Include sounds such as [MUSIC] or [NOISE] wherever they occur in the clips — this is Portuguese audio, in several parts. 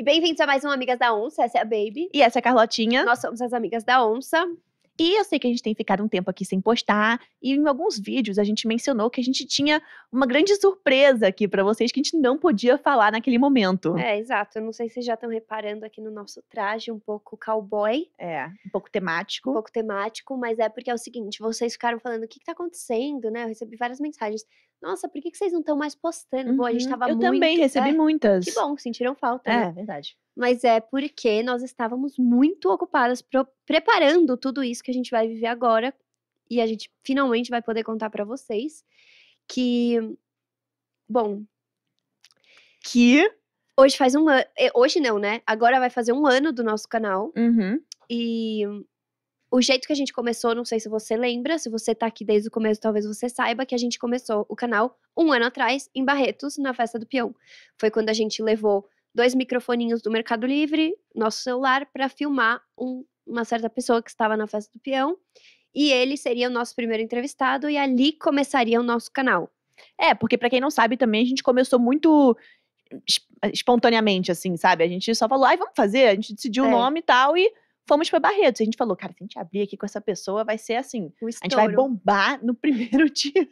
E bem-vindos a mais um Amigas da Onça. Essa é a Baby. E essa é a Carlotinha. Nós somos as Amigas da Onça. E eu sei que a gente tem ficado um tempo aqui sem postar, e em alguns vídeos a gente mencionou que a gente tinha uma grande surpresa aqui para vocês que a gente não podia falar naquele momento. É, exato. Eu não sei se vocês já estão reparando aqui no nosso traje um pouco cowboy. É, um pouco temático. Um pouco temático, mas é porque é o seguinte, vocês ficaram falando o que, que tá acontecendo, né? Eu recebi várias mensagens. Nossa, por que, que vocês não estão mais postando? Uhum. Bom, a gente uhum. tava eu muito... Eu também recebi é, muitas. Que bom, sentiram falta. É, né? verdade mas é porque nós estávamos muito ocupadas pro, preparando tudo isso que a gente vai viver agora e a gente finalmente vai poder contar para vocês que bom que hoje faz um ano eh, hoje não né agora vai fazer um ano do nosso canal uhum. e o jeito que a gente começou, não sei se você lembra, se você tá aqui desde o começo, talvez você saiba que a gente começou o canal um ano atrás, em Barretos, na festa do peão. Foi quando a gente levou dois microfoninhos do Mercado Livre, nosso celular, para filmar um, uma certa pessoa que estava na festa do peão. E ele seria o nosso primeiro entrevistado, e ali começaria o nosso canal. É, porque para quem não sabe também, a gente começou muito espontaneamente, assim, sabe? A gente só falou, ai, vamos fazer, a gente decidiu o é. nome e tal, e fomos para Barretos. A gente falou, cara, se a gente abrir aqui com essa pessoa, vai ser assim. Um a gente vai bombar no [LAUGHS] primeiro dia.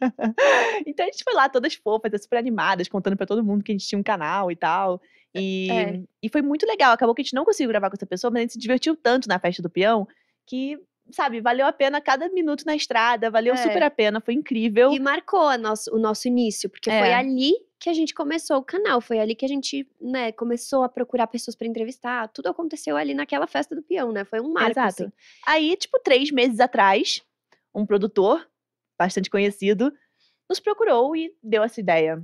então a gente foi lá todas fofas, é super animadas, contando para todo mundo que a gente tinha um canal e tal. É, e, é. e foi muito legal. Acabou que a gente não conseguiu gravar com essa pessoa, mas a gente se divertiu tanto na festa do peão que sabe, valeu a pena cada minuto na estrada, valeu é. super a pena, foi incrível. E marcou nosso, o nosso início, porque é. foi ali que a gente começou o canal, foi ali que a gente, né, começou a procurar pessoas para entrevistar, tudo aconteceu ali naquela festa do peão, né, foi um marco, Exato. Assim. Aí, tipo, três meses atrás, um produtor, bastante conhecido, nos procurou e deu essa ideia.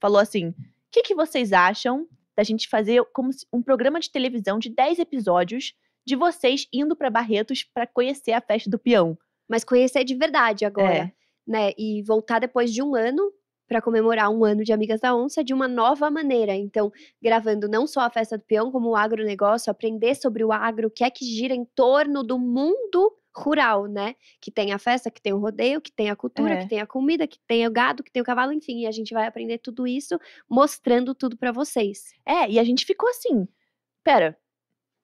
Falou assim, o que, que vocês acham da gente fazer como um programa de televisão de 10 episódios de vocês indo para Barretos para conhecer a festa do peão. Mas conhecer de verdade agora, é. né? E voltar depois de um ano para comemorar um ano de Amigas da Onça de uma nova maneira. Então, gravando não só a festa do peão, como o agronegócio, aprender sobre o agro, o que é que gira em torno do mundo rural, né? Que tem a festa, que tem o rodeio, que tem a cultura, é. que tem a comida, que tem o gado, que tem o cavalo, enfim. E a gente vai aprender tudo isso mostrando tudo para vocês. É, e a gente ficou assim. Pera,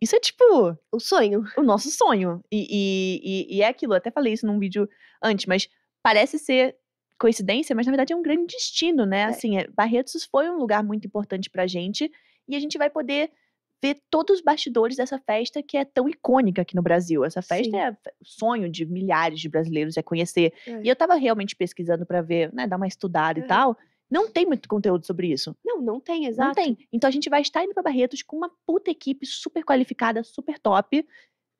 isso é tipo. O sonho. O nosso sonho. E, e, e, e é aquilo, eu até falei isso num vídeo antes, mas parece ser coincidência, mas na verdade é um grande destino, né? É. Assim, é, Barretos foi um lugar muito importante pra gente e a gente vai poder ver todos os bastidores dessa festa que é tão icônica aqui no Brasil. Essa festa Sim. é o sonho de milhares de brasileiros é conhecer. É. E eu tava realmente pesquisando para ver, né, dar uma estudada é. e tal. Não tem muito conteúdo sobre isso. Não, não tem, exato. Não tem. Então a gente vai estar indo para Barretos com uma puta equipe super qualificada, super top,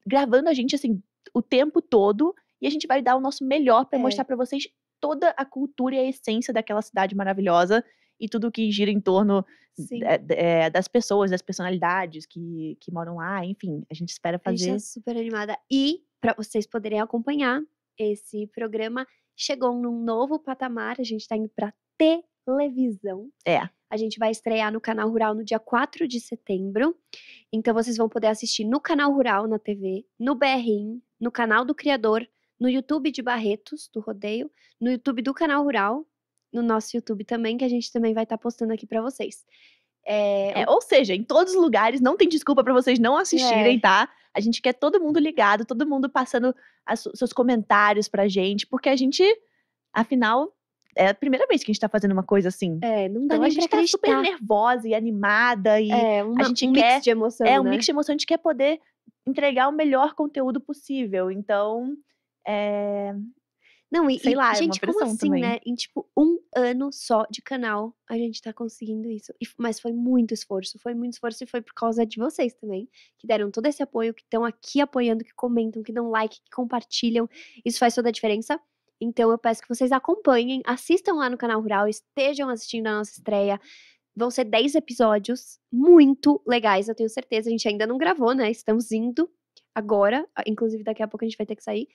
gravando a gente assim o tempo todo e a gente vai dar o nosso melhor para é. mostrar para vocês toda a cultura e a essência daquela cidade maravilhosa e tudo que gira em torno é, é, das pessoas, das personalidades que, que moram lá, enfim, a gente espera fazer. A gente é super animada. E para vocês poderem acompanhar esse programa, chegou num novo patamar, a gente está indo para televisão. É. A gente vai estrear no canal Rural no dia 4 de setembro. Então vocês vão poder assistir no canal Rural na TV, no BRIM, no canal do criador, no YouTube de Barretos, do Rodeio, no YouTube do canal Rural, no nosso YouTube também, que a gente também vai estar tá postando aqui para vocês. É... É, ou seja, em todos os lugares, não tem desculpa para vocês não assistirem, é. tá? A gente quer todo mundo ligado, todo mundo passando as, seus comentários pra gente, porque a gente, afinal, é a primeira vez que a gente tá fazendo uma coisa assim. É, não dá então, nem a gente tá super nervosa e animada e é, uma, a gente um quer, mix de emoção, É, um né? mix de emoção, a gente quer poder entregar o melhor conteúdo possível. Então, é... Não, e, Sei lá, e, é gente, como assim, também. né? Em tipo um ano só de canal a gente tá conseguindo isso. E, mas foi muito esforço, foi muito esforço e foi por causa de vocês também, que deram todo esse apoio, que estão aqui apoiando, que comentam, que dão like, que compartilham. Isso faz toda a diferença. Então eu peço que vocês acompanhem, assistam lá no canal Rural, estejam assistindo a nossa estreia. Vão ser 10 episódios muito legais, eu tenho certeza. A gente ainda não gravou, né? Estamos indo agora. Inclusive, daqui a pouco a gente vai ter que sair.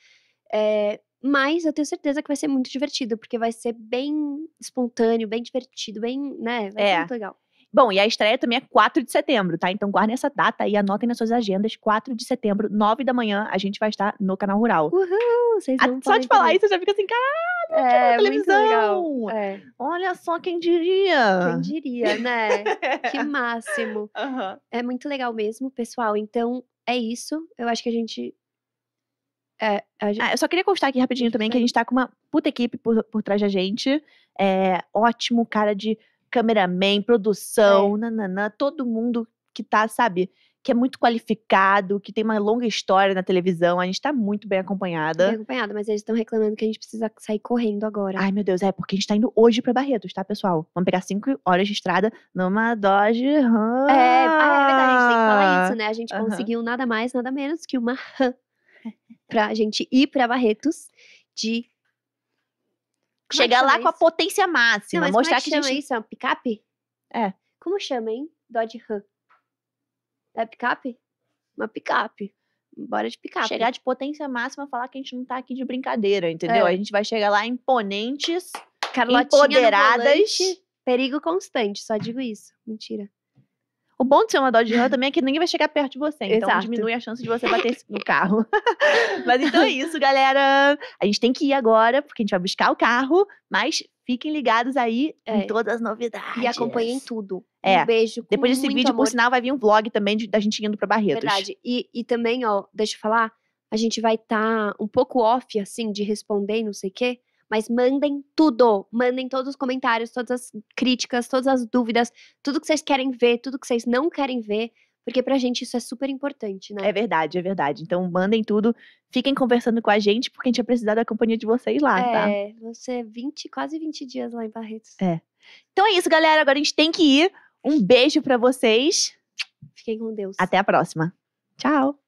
É, mas eu tenho certeza que vai ser muito divertido, porque vai ser bem espontâneo, bem divertido, bem, né? Vai é. muito legal. Bom, e a estreia também é 4 de setembro, tá? Então guardem essa data e anotem nas suas agendas. 4 de setembro, 9 da manhã, a gente vai estar no Canal Rural. Uhul! Vocês ah, vão a, Só de falar isso, você já fica assim, caralho, é, que televisão! É. Olha só quem diria! Quem diria, né? [LAUGHS] que máximo! Uhum. É muito legal mesmo, pessoal. Então, é isso. Eu acho que a gente é, gente... ah, eu só queria constar aqui rapidinho também que a é. gente tá com uma puta equipe por, por trás da gente. É, ótimo cara de cameraman, é. produção, é. nananã, todo mundo que tá, sabe, que é muito qualificado, que tem uma longa história na televisão. A gente tá muito bem acompanhada. Bem acompanhada, mas eles estão reclamando que a gente precisa sair correndo agora. Ai, meu Deus, é porque a gente tá indo hoje pra Barretos, tá, pessoal? Vamos pegar cinco horas de estrada numa Dodge Ram. É, ah, é verdade, a gente tem que falar isso, né? A gente uhum. conseguiu nada mais, nada menos que uma Ram [LAUGHS] pra gente ir pra Barretos de é chegar lá isso? com a potência máxima. Não, mostrar como é que, que chama gente... isso? É um picape? É. Como chama, hein? Dodge Ram. É picape? Uma picape. Bora de picape. Chegar de potência máxima, falar que a gente não tá aqui de brincadeira, entendeu? É. A gente vai chegar lá imponentes, Carlotinha empoderadas. Volante, perigo constante, só digo isso. Mentira. O bom de ser uma Dodge Ram também é que ninguém vai chegar perto de você. Então Exato. diminui a chance de você bater no carro. [LAUGHS] mas então é isso, galera. A gente tem que ir agora, porque a gente vai buscar o carro, mas fiquem ligados aí é. em todas as novidades. E acompanhem tudo. É. Um beijo. Depois desse vídeo, amor. por sinal, vai vir um vlog também de, da gente indo pra Barretos. Verdade. E, e também, ó, deixa eu falar, a gente vai estar tá um pouco off, assim, de responder e não sei o quê. Mas mandem tudo, mandem todos os comentários, todas as críticas, todas as dúvidas, tudo que vocês querem ver, tudo que vocês não querem ver, porque pra gente isso é super importante, né? É verdade, é verdade. Então mandem tudo, fiquem conversando com a gente, porque a gente vai precisar da companhia de vocês lá, é, tá? É, você 20, quase 20 dias lá em Barretos. É. Então é isso, galera. Agora a gente tem que ir. Um beijo para vocês. Fiquem com Deus. Até a próxima. Tchau.